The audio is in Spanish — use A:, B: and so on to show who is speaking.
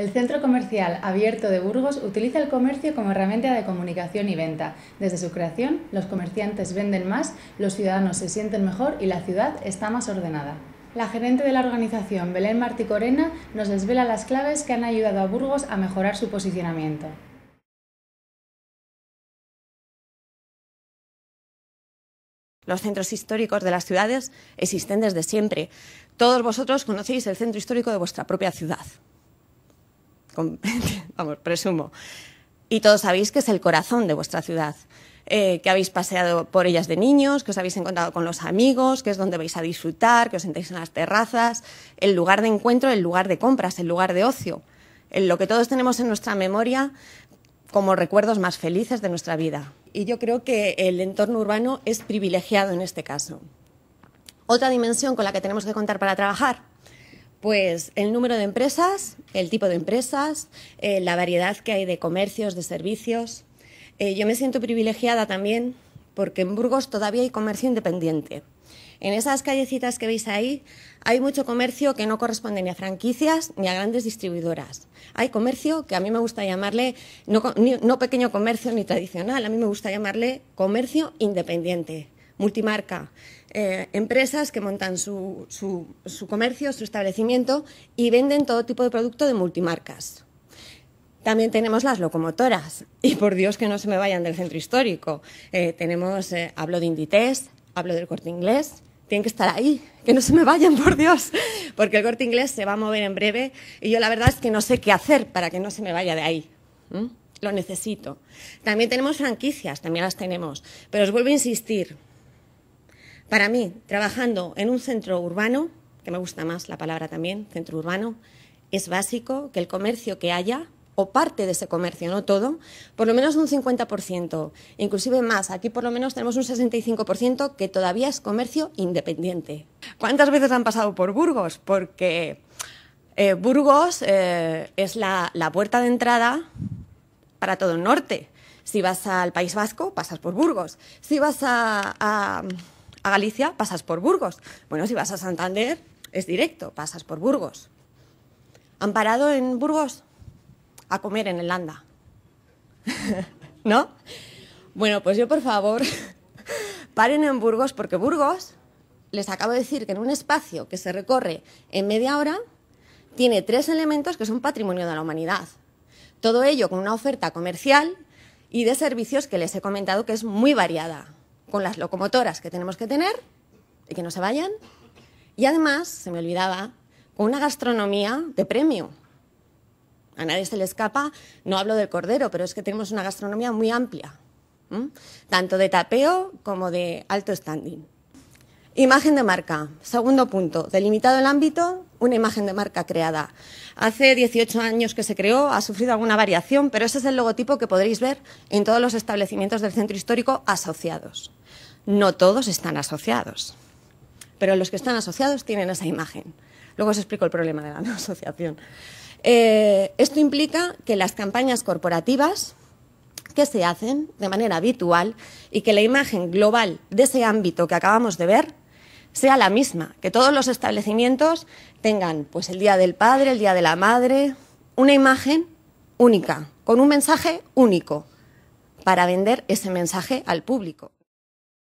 A: El Centro Comercial Abierto de Burgos utiliza el comercio como herramienta de comunicación y venta. Desde su creación, los comerciantes venden más, los ciudadanos se sienten mejor y la ciudad está más ordenada. La gerente de la organización, Belén Martí Corena, nos desvela las claves que han ayudado a Burgos a mejorar su posicionamiento. Los centros históricos de las ciudades existen desde siempre. Todos vosotros conocéis el centro histórico de vuestra propia ciudad. vamos, presumo. Y todos sabéis que es el corazón de vuestra ciudad. Eh, que habéis paseado por ellas de niños, que os habéis encontrado con los amigos, que es donde vais a disfrutar, que os sentéis en las terrazas, el lugar de encuentro, el lugar de compras, el lugar de ocio, en lo que todos tenemos en nuestra memoria como recuerdos más felices de nuestra vida. Y yo creo que el entorno urbano es privilegiado en este caso. Otra dimensión con la que tenemos que contar para trabajar pues el número de empresas, el tipo de empresas, eh, la variedad que hay de comercios, de servicios. Eh, yo me siento privilegiada también porque en Burgos todavía hay comercio independiente. En esas callecitas que veis ahí hay mucho comercio que no corresponde ni a franquicias ni a grandes distribuidoras. Hay comercio que a mí me gusta llamarle, no pequeño comercio ni tradicional, a mí me gusta llamarle comercio independiente multimarca, eh, empresas que montan su, comercio, su establecimiento y venden todo tipo de producto de multimarcas. También tenemos las locomotoras, y por Dios que no se me vayan del centro histórico. Eh, tenemos, eh, hablo de Inditex, hablo del corte inglés, tienen que estar ahí, que no se me vayan, por Dios, porque el corte inglés se va a mover en breve y yo la verdad es que no sé qué hacer para que no se me vaya de ahí. Lo necesito. También tenemos franquicias, también las tenemos, pero os vuelvo a insistir, para mí, trabajando en un centro urbano, que me gusta más la palabra también, centro urbano, es básico que el comercio que haya, o parte de ese comercio, no todo, por lo menos un 50%, inclusive más. Aquí por lo menos tenemos un 65% que todavía es comercio independiente. ¿Cuántas veces han pasado por Burgos? Porque eh, Burgos eh, es la, puerta de entrada para todo el norte. Si vas al País Vasco, pasas por Burgos. Si vas a a Galicia pasas por Burgos. Bueno, si vas a Santander es directo, pasas por Burgos. ¿Han parado en Burgos? A comer en el ¿No? Bueno, pues yo por favor, paren en Burgos porque Burgos, les acabo de decir que en un espacio que se recorre en media hora, tiene tres elementos que son patrimonio de la humanidad. Todo ello con una oferta comercial y de servicios que les he comentado que es muy variada con las locomotoras que tenemos que tener y que no se vayan. Y además, se me olvidaba, con una gastronomía de premio. A nadie se le escapa, no hablo del cordero, pero es que tenemos una gastronomía muy amplia, tanto de tapeo como de alto standing. Imagen de marca. Segundo punto. Delimitado el ámbito, una imagen de marca creada. Hace 18 años que se creó, ha sufrido alguna variación, pero ese es el logotipo que podréis ver en todos los establecimientos del centro histórico asociados no todos están asociados, pero los que están asociados tienen esa imagen. Luego os explico el problema de la no asociación. Eh, esto implica que las campañas corporativas que se hacen de manera habitual y que la imagen global de ese ámbito que acabamos de ver sea la misma, que todos los establecimientos tengan pues el día del padre, el día de la madre, una imagen única, con un mensaje único para vender ese mensaje al público.